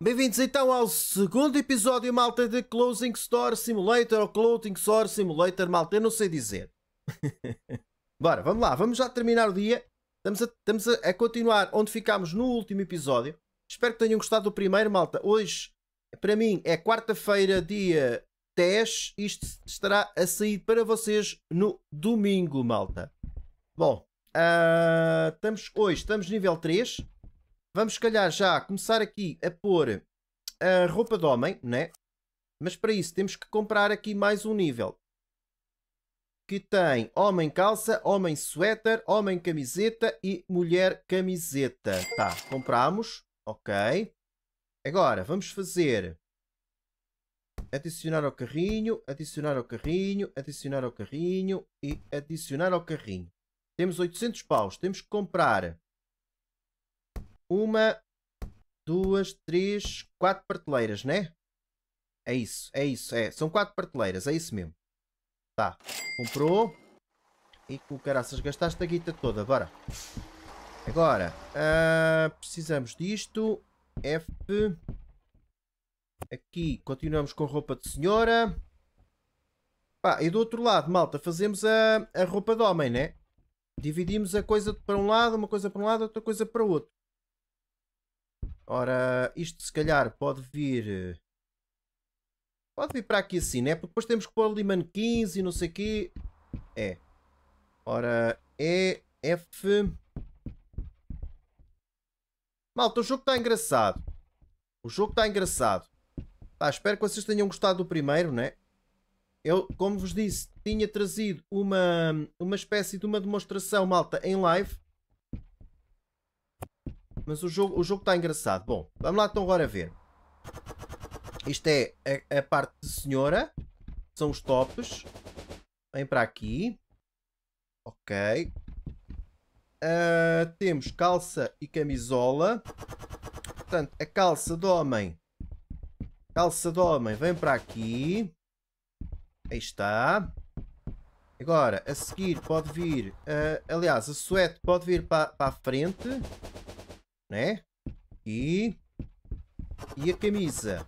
Bem-vindos então ao segundo episódio, malta, de Closing Store Simulator ou Clothing Store Simulator, malta, eu não sei dizer. Bora, vamos lá, vamos já terminar o dia. Estamos, a, estamos a, a continuar onde ficámos no último episódio. Espero que tenham gostado do primeiro, malta. Hoje, para mim, é quarta-feira, dia 10. Isto estará a sair para vocês no domingo, malta. Bom, uh, estamos, hoje estamos nível 3. Vamos, se calhar, já começar aqui a pôr a roupa de homem, né? Mas para isso temos que comprar aqui mais um nível. Que tem homem calça, homem suéter, homem camiseta e mulher camiseta. Tá, compramos. Ok. Agora, vamos fazer... Adicionar ao carrinho, adicionar ao carrinho, adicionar ao carrinho e adicionar ao carrinho. Temos 800 paus. Temos que comprar uma, duas, três, quatro prateleiras, né? É isso, é isso, é. São quatro prateleiras, é isso mesmo. Tá, comprou. E com caraças, gastaste a guita toda, bora. Agora, uh, precisamos disto. F. Aqui continuamos com roupa de senhora. Pá, e do outro lado, malta, fazemos a, a roupa de homem, né? Dividimos a coisa para um lado, uma coisa para um lado, outra coisa para o outro. Ora, isto se calhar pode vir... Pode vir para aqui assim, né? Porque depois temos que pôr ali manequins e não sei o quê. É. Ora, E, F... Malta, o jogo está engraçado. O jogo está engraçado. Tá, espero que vocês tenham gostado do primeiro, né? Eu, como vos disse, tinha trazido uma, uma espécie de uma demonstração, malta, em live. Mas o jogo, o jogo está engraçado. Bom, vamos lá então agora ver. Isto é a, é, a é parte de senhora. São os tops. Vem para aqui. Ok. Uh, temos calça e camisola. Portanto, a é calça do homem. Calça do homem vem para aqui. Aí está. Agora, a seguir pode vir... Uh, aliás, a suéte pode vir para, para a frente né? E... E a camisa?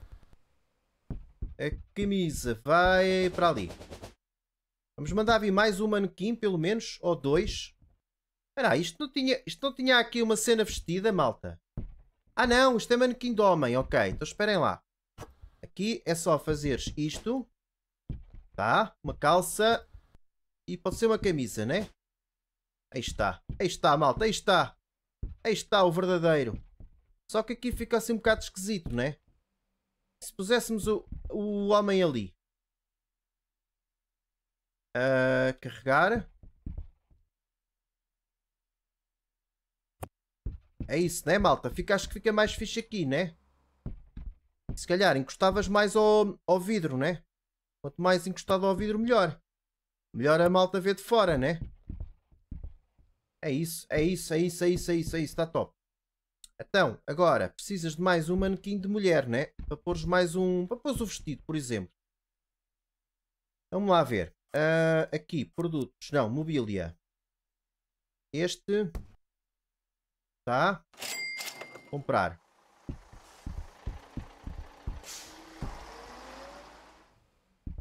A camisa vai para ali. Vamos mandar vir mais um manequim, pelo menos, ou dois. Espera isto não tinha, isto não tinha aqui uma cena vestida, malta? Ah não, isto é manequim de homem, ok. Então esperem lá. Aqui é só fazeres isto. Tá? Uma calça. E pode ser uma camisa, né? Aí está. Aí está, malta. Aí está. Aí está o verdadeiro. Só que aqui fica assim um bocado esquisito, né? Se puséssemos o, o homem ali. A carregar. É isso, né malta? Fica, acho que fica mais fixe aqui, né? Se calhar encostavas mais ao, ao vidro, né? Quanto mais encostado ao vidro, melhor. Melhor a malta ver de fora, né? É isso, é isso, é isso, é isso, é isso, é isso, está top. Então, agora, precisas de mais um manequim de mulher, né? Para pôres mais um. Para pôres o vestido, por exemplo. Vamos lá ver. Uh, aqui, produtos. Não, mobília. Este. Tá. Comprar.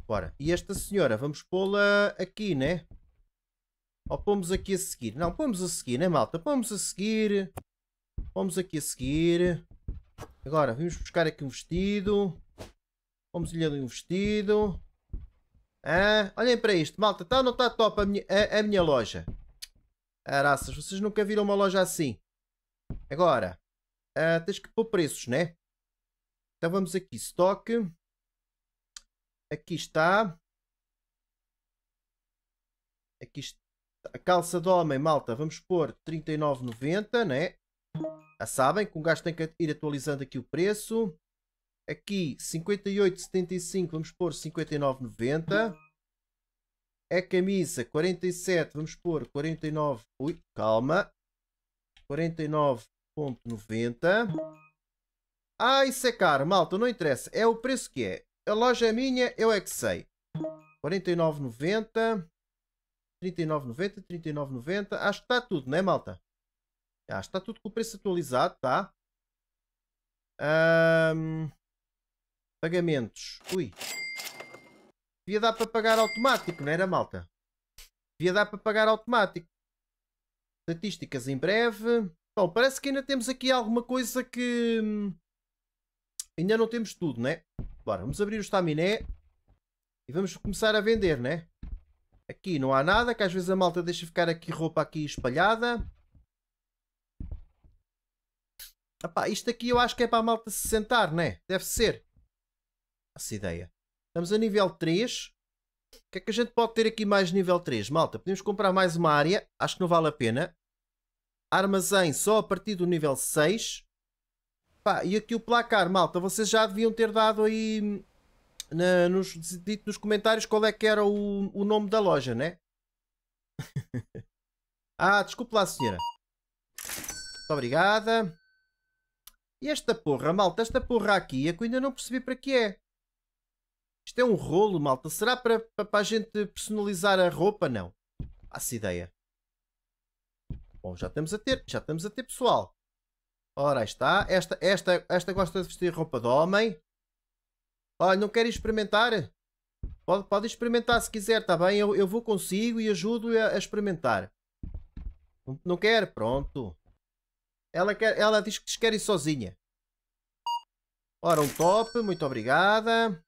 Bora. E esta senhora, vamos pô-la aqui, né? Ou pomos aqui a seguir? Não, pomos a seguir, né malta? Pomos a seguir. Pomos aqui a seguir. Agora, vamos buscar aqui um vestido. Vamos lhe ali um vestido. Ah, olhem para isto, malta. Está ou não está top a minha, a, a minha loja? Araças, vocês nunca viram uma loja assim. Agora, ah, tens que pôr preços, né? Então vamos aqui, stock. Aqui está. Aqui está a calça de homem, malta, vamos pôr 39,90, né? Já sabem que um gajo tem que ir atualizando aqui o preço. Aqui 58,75, vamos pôr 59,90. É camisa 47, vamos pôr 49. Ui, calma. 49,90. Ah, isso é caro, malta, não interessa. É o preço que é. A loja é minha, eu é que sei. 49,90. 39,90, 39,90. Acho que está tudo, né, malta? Acho que está tudo com o preço atualizado, tá? Um, pagamentos. Ui. Devia dar para pagar automático, não era, malta? Devia dar para pagar automático. Estatísticas em breve. Bom, parece que ainda temos aqui alguma coisa que... Hum, ainda não temos tudo, né? Bora, vamos abrir o estaminé. E vamos começar a vender, né? Aqui não há nada, que às vezes a malta deixa ficar aqui roupa aqui espalhada. Epá, isto aqui eu acho que é para a malta se sentar, né? Deve ser. Essa ideia. Estamos a nível 3. O que é que a gente pode ter aqui mais nível 3? Malta, podemos comprar mais uma área. Acho que não vale a pena. Armazém só a partir do nível 6. Epá, e aqui o placar, malta. Vocês já deviam ter dado aí na, nos, dito nos comentários qual é que era o, o nome da loja, né? ah, desculpe lá, senhora. Muito obrigada. E esta porra, malta, esta porra aqui é que eu ainda não percebi para que é. Isto é um rolo, malta. Será para, para, para a gente personalizar a roupa? Não. Faço ideia. Bom, já estamos a ter, já estamos a ter pessoal. Ora, aí está. Esta, esta, esta gosta de vestir roupa de homem. Olha, não querem experimentar? Pode, pode experimentar se quiser, tá bem? Eu, eu vou consigo e ajudo a, a experimentar. Não, não quer? Pronto. Ela, quer, ela diz que quer ir sozinha. Ora, um top, muito obrigada.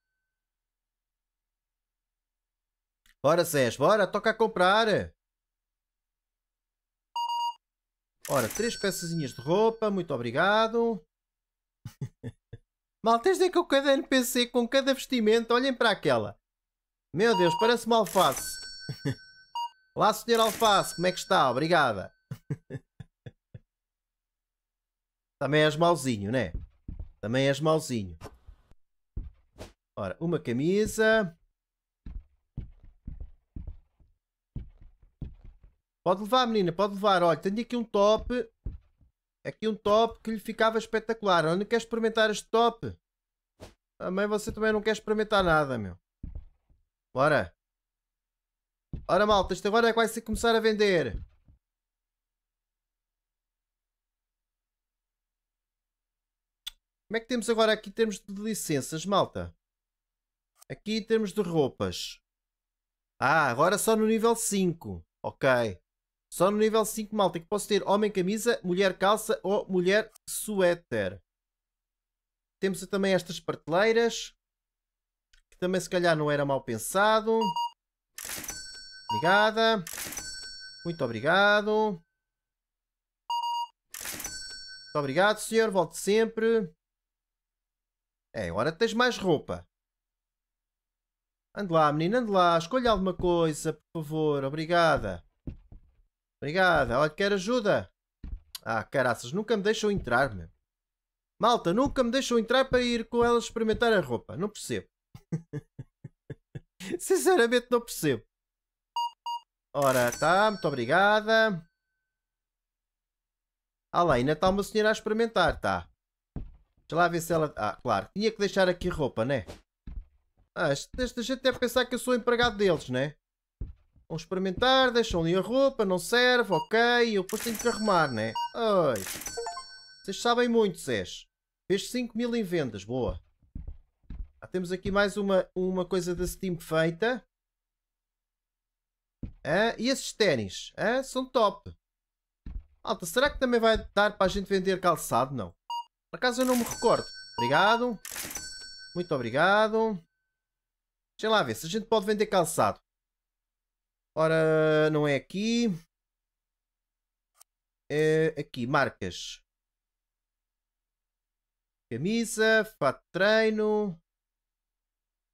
Bora, Sés, bora, toca a comprar. Ora, três peçazinhas de roupa, muito obrigado. Mal este é que eu o cada NPC com cada vestimento. Olhem para aquela. Meu Deus, parece uma alface. Olá, senhor alface. Como é que está? Obrigada. Também és mauzinho, né? Também és mauzinho. Ora, uma camisa. Pode levar, menina, pode levar. Olha, tenho aqui um top. Aqui um top que lhe ficava espetacular. não quer experimentar este top. Também você também não quer experimentar nada, meu. Bora. Ora malta, isto agora é que vai se começar a vender. Como é que temos agora aqui em termos de licenças, malta? Aqui em termos de roupas. Ah, agora só no nível 5. Ok. Só no nível 5, malta, que posso ter homem camisa, mulher calça ou mulher suéter. Temos também estas prateleiras. Que também se calhar não era mal pensado. Obrigada. Muito obrigado. Muito obrigado, senhor. Volte sempre. É, agora tens mais roupa. Ande lá, menina, ande lá. Escolha alguma coisa, por favor. Obrigada. Obrigado, ela quer ajuda. Ah, caraças, nunca me deixam entrar, meu. Malta, nunca me deixam entrar para ir com elas experimentar a roupa. Não percebo. Sinceramente, não percebo. Ora, tá, muito obrigada. Ah lá, ainda está uma senhora a experimentar, tá. Deixa lá ver se ela... Ah, claro, tinha que deixar aqui roupa, né? Ah, esta gente deve pensar que eu sou empregado deles, né? Vão experimentar, deixam ali a roupa, não serve, ok, eu depois tenho que arrumar, né? Oi. Vocês sabem muito, Zés. Fez 5 mil em vendas, boa. Ah, temos aqui mais uma, uma coisa da Steam feita. Ah, e esses ténis? Ah, são top. Alta, será que também vai dar para a gente vender calçado? Não. Por acaso eu não me recordo. Obrigado. Muito obrigado. Deixa lá ver se a gente pode vender calçado. Ora, não é aqui. É aqui, marcas. Camisa, fato de treino.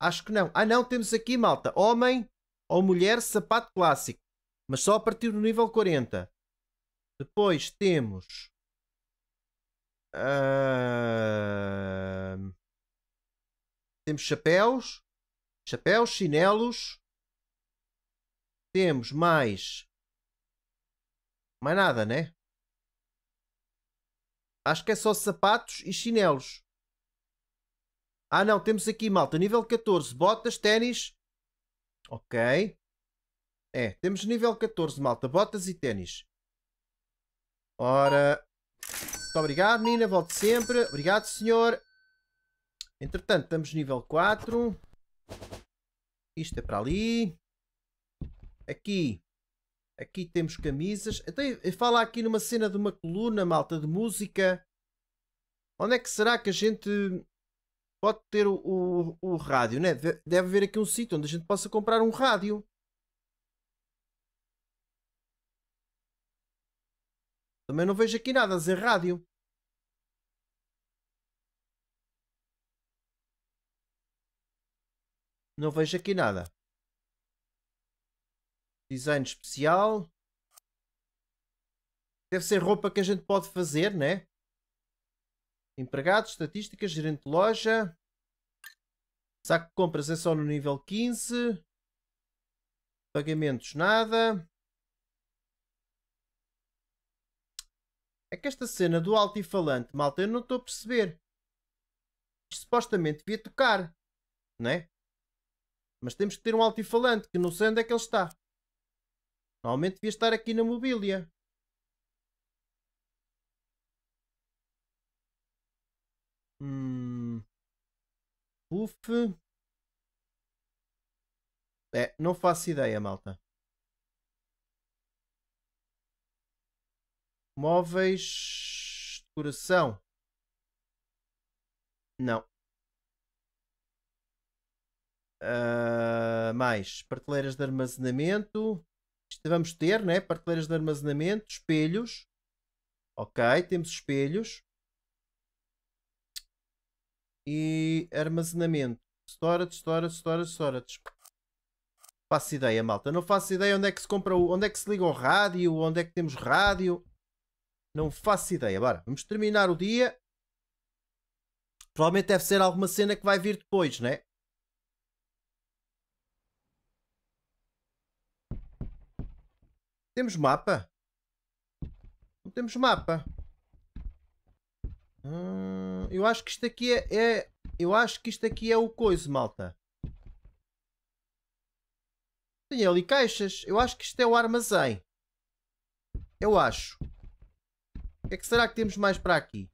Acho que não. Ah, não, temos aqui, malta. Homem ou mulher, sapato clássico. Mas só a partir do nível 40. Depois temos. Uh... Temos chapéus. Chapéus, chinelos. Temos mais. Mais nada, né? Acho que é só sapatos e chinelos. Ah, não, temos aqui, malta, nível 14, botas, ténis. Ok. É, temos nível 14, malta, botas e ténis. Ora. Muito obrigado, menina, volto sempre. Obrigado, senhor. Entretanto, estamos nível 4. Isto é para ali aqui. Aqui temos camisas. Então, fala aqui numa cena de uma coluna, malta, de música. Onde é que será que a gente pode ter o, o, o rádio, né? Deve, deve haver aqui um sítio onde a gente possa comprar um rádio. Também não vejo aqui nada a dizer rádio. Não vejo aqui nada. Design especial. Deve ser roupa que a gente pode fazer, né? Empregado, estatística, gerente de loja. Saco de compras é só no nível 15. Pagamentos, nada. É que esta cena do altifalante, malta, eu não estou a perceber. Isto supostamente devia tocar, né? Mas temos que ter um altifalante, que não sei onde é que ele está. Normalmente devia estar aqui na mobília. Hum. É, não faço ideia, malta. Móveis. Decoração. Não. Uh, mais. Prateleiras de armazenamento vamos ter, né? Parteleiras de armazenamento, espelhos. Ok, temos espelhos. E armazenamento. Storage, storage, storage, storage. Faço ideia, malta. Não faço ideia onde é que se compra, o... onde é que se liga o rádio, onde é que temos rádio. Não faço ideia. Bora, vamos terminar o dia. Provavelmente deve ser alguma cena que vai vir depois, né? Temos mapa? Não temos mapa. Hum, eu acho que isto aqui é, é, Eu acho que isto aqui é o coiso, malta. Tem ali caixas. Eu acho que isto é o armazém. Eu acho. O que é que será que temos mais para aqui?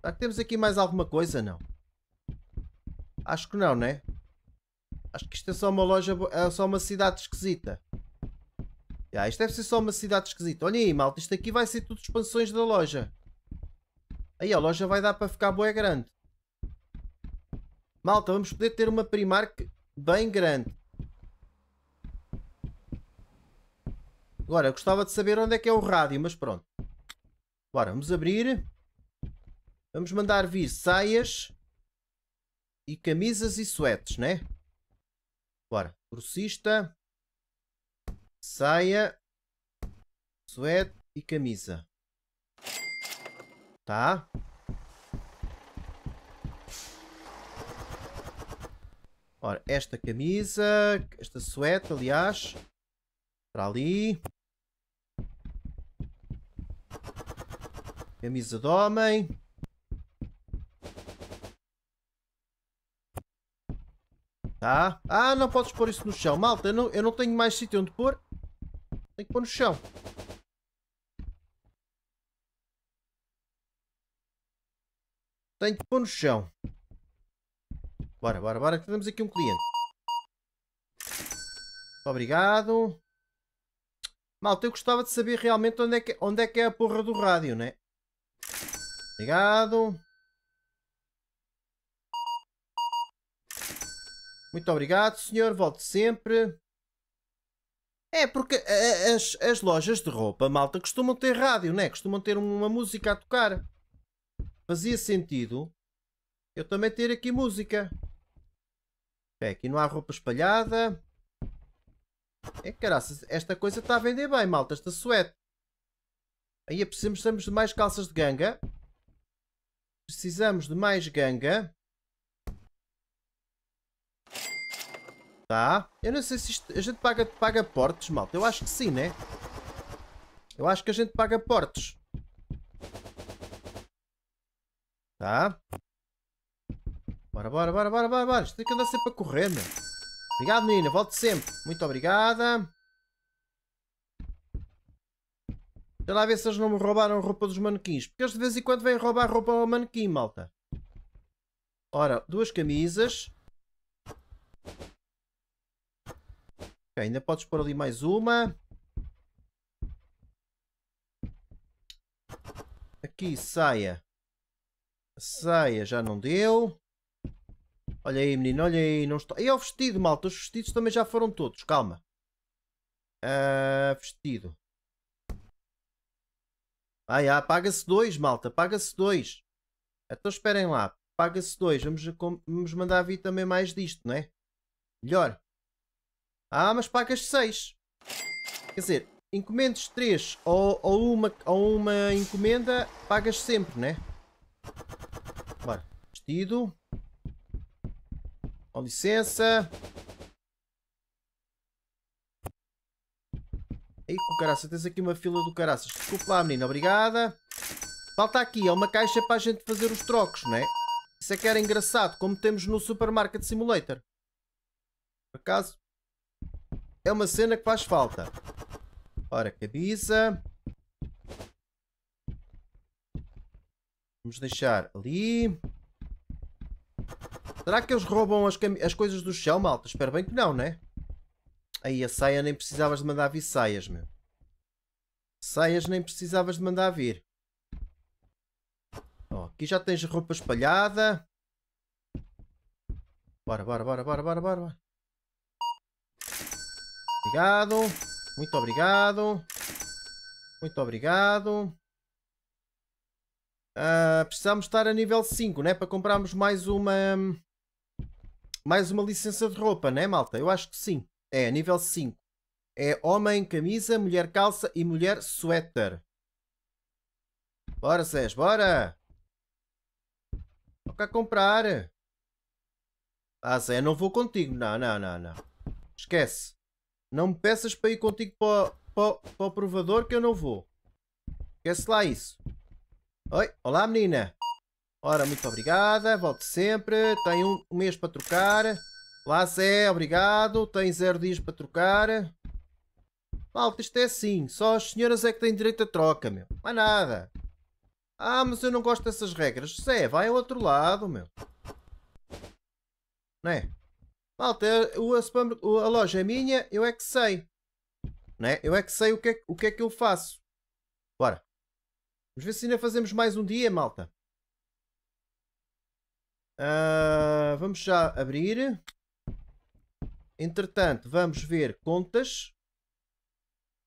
Será que temos aqui mais alguma coisa? Não. Acho que não, né? Acho que isto é só uma loja... É só uma cidade esquisita. Ah, isto deve ser só uma cidade esquisita. Olha aí, malta, isto aqui vai ser tudo expansões da loja. Aí a loja vai dar para ficar boa grande. Malta, vamos poder ter uma Primark bem grande. Agora, gostava de saber onde é que é o rádio, mas pronto. Bora, vamos abrir. Vamos mandar vir saias e camisas e suetes, né? Bora, grossista saia, suéte e camisa. Tá? Ora, esta camisa, esta suéte, aliás, para ali. Camisa de homem. Tá? Ah, não podes pôr isso no chão. Malta, eu não, eu não tenho mais sítio onde pôr. Tem que pôr no chão. Tem que pôr no chão. Bora, bora, bora, que temos aqui um cliente. Obrigado. Malta, eu gostava de saber realmente onde é que, onde é, que é a porra do rádio, né? Obrigado. Muito obrigado, senhor. Volte sempre. É, porque as, as lojas de roupa, malta, costumam ter rádio, né? Costumam ter uma música a tocar. Fazia sentido eu também ter aqui música. É, aqui não há roupa espalhada. É caraças, esta coisa está a vender bem, malta, esta suéte. Aí é, precisamos de mais calças de ganga. Precisamos de mais ganga. Tá? Eu não sei se isto, a gente paga, paga portos, malta. Eu acho que sim, né? Eu acho que a gente paga portos. Tá? Bora, bora, bora, bora, bora, bora. Isto tem que andar sempre a correr, né Obrigado, menina. Volte sempre. Muito obrigada. Deixa lá ver se eles não me roubaram roupa dos manequins. Porque eles de vez em quando vêm roubar roupa ao manequim, malta. Ora, duas camisas ainda podes pôr ali mais uma. Aqui, saia. Saia já não deu. Olha aí, menino, olha aí. Não estou. E é o vestido, malta. Os vestidos também já foram todos. Calma. Uh, vestido. Ah, já, paga-se dois, malta. Paga-se dois. Então esperem lá. Paga-se dois. Vamos, vamos mandar vir também mais disto, não é? Melhor. Ah, mas pagas 6. Quer dizer, encomendas 3 ou, ou, uma, ou uma encomenda, pagas sempre, né? Bora. Vestido. Com licença. Ei, com caraça, tens aqui uma fila do caraças. Desculpa lá, menina, obrigada. Falta aqui, é uma caixa para a gente fazer os trocos, não é? Isso é que era engraçado, como temos no Supermarket Simulator. Por acaso, é uma cena que faz falta. Ora, cabeça. Vamos deixar ali. Será que eles roubam as, as coisas do chão, malta? Espero bem que não, né? Aí a saia nem precisavas de mandar vir saias, meu. Saias nem precisavas de mandar vir. Oh, aqui já tens roupa espalhada. Bora, bora, bora, bora, bora, bora. Obrigado. Muito obrigado. Muito obrigado. Uh, precisamos estar a nível 5, né? Para comprarmos mais uma... Mais uma licença de roupa, né, malta? Eu acho que sim. É, nível 5. É homem camisa, mulher calça e mulher suéter. Bora, Zés, bora! Toca a comprar. Ah, Zé, não vou contigo. Não, não, não, não. Esquece. Não me peças para ir contigo para, para, para o provador que eu não vou. Esquece lá isso. Oi, olá menina. Ora, muito obrigada, volte sempre. Tem um mês para trocar. Lá Zé, obrigado. Tem zero dias para trocar. Malta, isto é assim. Só as senhoras é que têm direito a troca, meu. Mais nada. Ah, mas eu não gosto dessas regras. Zé, vai ao outro lado, meu. Não é? Malta, o, a, a loja é minha, eu é que sei. Né? Eu é que sei o que é, o que, é que eu faço. Bora. Vamos ver se ainda fazemos mais um dia, malta. Uh, vamos já abrir. Entretanto, vamos ver contas.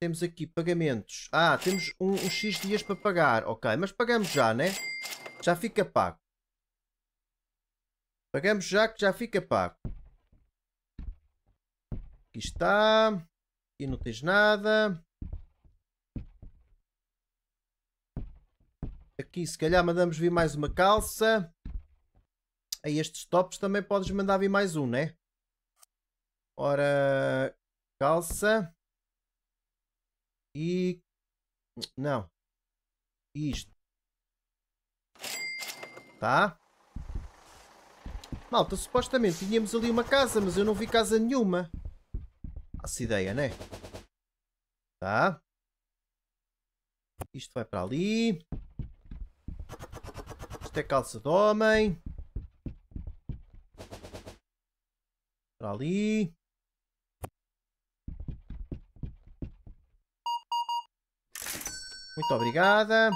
Temos aqui pagamentos. Ah, temos um, um, X dias para pagar. Ok, mas pagamos já, né? Já fica pago. Pagamos já que já fica pago. Aqui está. Aqui não tens nada. Aqui se calhar mandamos vir mais uma calça. A estes tops também podes mandar vir mais um, né? Ora, calça. E... Não. Isto. Tá? Malta, supostamente tínhamos ali uma casa, mas eu não vi casa nenhuma. Faço ideia, né? Tá. Isto vai para ali. Isto é calça de homem. Para ali. Muito obrigada.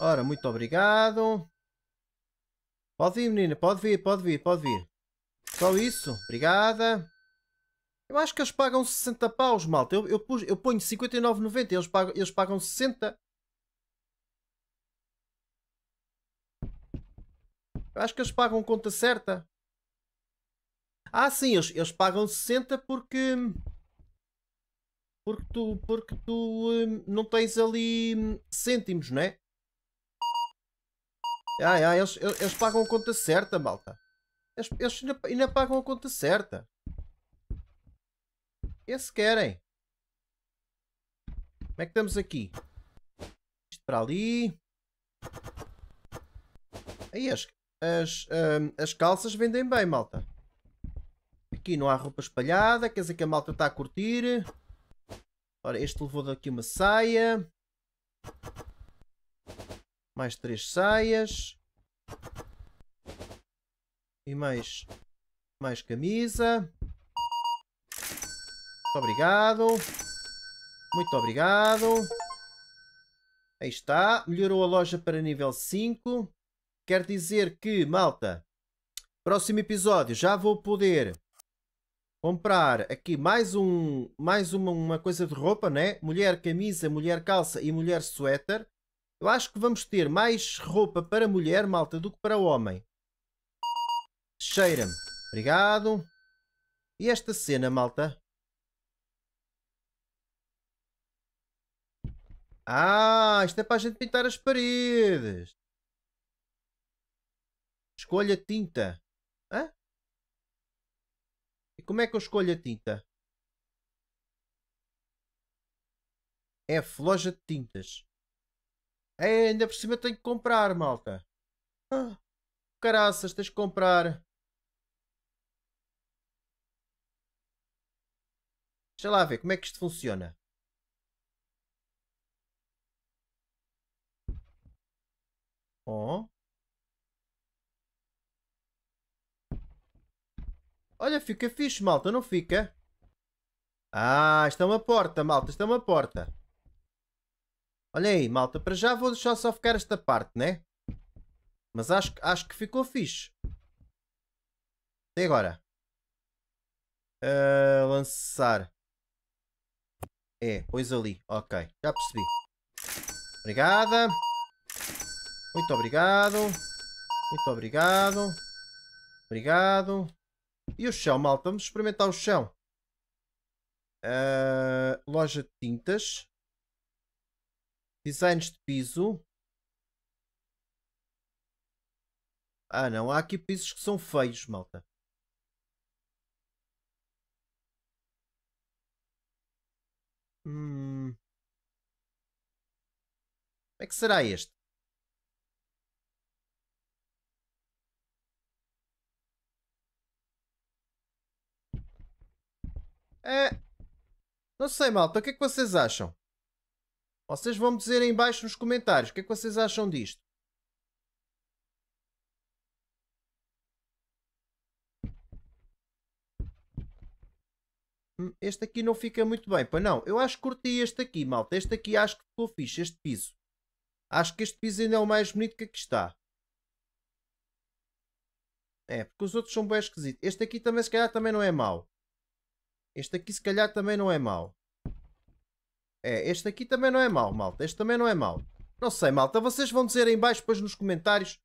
Ora, muito obrigado. Pode vir, menina. Pode vir, pode vir, pode vir. Só isso. Obrigada. Eu acho que eles pagam 60 paus, malta. Eu, eu, pus, eu ponho 59,90 eles pagam, eles pagam 60. Eu acho que eles pagam conta certa. Ah, sim, eles, eles pagam 60 porque. Porque tu, porque tu hum, não tens ali hum, cêntimos, né? Ah, ah eles, eles, eles pagam a conta certa, malta. Eles, eles ainda, ainda pagam a conta certa. Esse querem. Como é que estamos aqui? Isto para ali. Aí as, as, um, as calças vendem bem, malta. Aqui não há roupa espalhada, quer dizer que a malta está a curtir. Ora, este levou daqui uma saia. Mais três saias. E mais... Mais camisa obrigado. Muito obrigado. Aí está. Melhorou a loja para nível 5. Quer dizer que, malta, próximo episódio já vou poder comprar aqui mais, um, mais uma, uma coisa de roupa, né? Mulher camisa, mulher calça e mulher suéter. Eu acho que vamos ter mais roupa para mulher, malta, do que para homem. Cheira-me. Obrigado. E esta cena, malta? Ah, isto é para a gente pintar as paredes. Escolha tinta. Hã? E como é que eu escolho a tinta? É loja de tintas. É, ainda por cima tenho que comprar, malta. Ah, caraças, tens que comprar. Deixa lá ver como é que isto funciona. Ó. Olha, fica fixe, malta, não fica? Ah, isto é uma porta, malta, isto é uma porta. Olha aí, malta, para já vou deixar só ficar esta parte, né? Mas acho, acho que ficou fixe. E agora. Uh, lançar. É, pois ali. Ok, já percebi. Obrigada. Muito obrigado. Muito obrigado. Obrigado. E o chão, malta? Vamos experimentar o chão. Uh, loja de tintas. Designs de piso. Ah não, há aqui pisos que são feios, malta. Hum. Como é que será este? É. Não sei, malta. O que é que vocês acham? Vocês vão me dizer aí embaixo nos comentários o que é que vocês acham disto. Hum, este aqui não fica muito bem, pois não. Eu acho que curti este aqui, malta. Este aqui acho que ficou fixe, este piso. Acho que este piso ainda é o mais bonito que aqui está. É, porque os outros são bem esquisitos. Este aqui também, se calhar, também não é mau. Este aqui se calhar também não é mau. É, este aqui também não é mau, malta. Este também não é mau. Não sei, malta. Vocês vão dizer aí embaixo depois nos comentários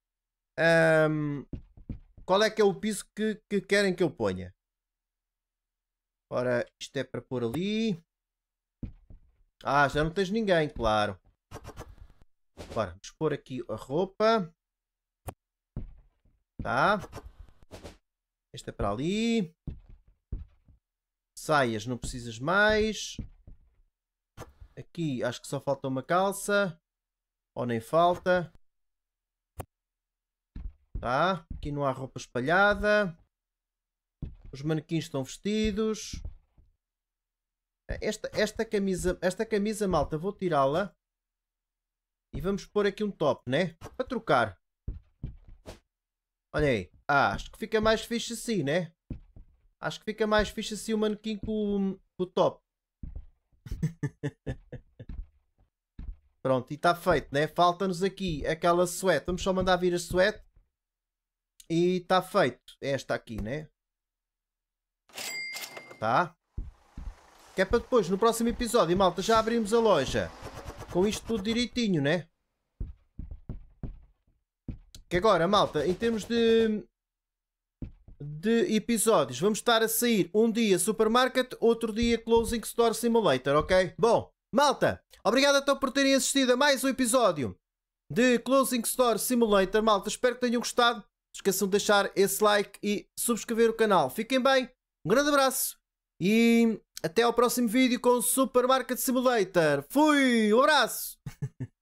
um, qual é que é o piso que, que querem que eu ponha. Ora, isto é para pôr ali. Ah, já não tens ninguém, claro. Ora, vamos pôr aqui a roupa. Tá. Este é para ali. Saias não precisas mais. Aqui acho que só falta uma calça. Ou nem falta. Tá. Aqui não há roupa espalhada. Os manequins estão vestidos. Esta, esta camisa, esta camisa malta, vou tirá-la. E vamos pôr aqui um top, né? Para trocar. Olha aí. Ah, acho que fica mais fixe assim, né? Acho que fica mais fixe assim o manequim com, com o top. Pronto, e está feito, né? Falta-nos aqui aquela suéte. Vamos só mandar vir a suéte. E está feito. Esta aqui, né? Tá? Que é para depois, no próximo episódio, malta, já abrimos a loja. Com isto tudo direitinho, né? Que agora, malta, em termos de, de episódios. Vamos estar a sair um dia Supermarket, outro dia Closing Store Simulator, ok? Bom, malta, obrigado então por terem assistido a mais um episódio de Closing Store Simulator. Malta, espero que tenham gostado. Esqueçam de deixar esse like e subscrever o canal. Fiquem bem, um grande abraço e até ao próximo vídeo com Supermarket Simulator. Fui, um abraço!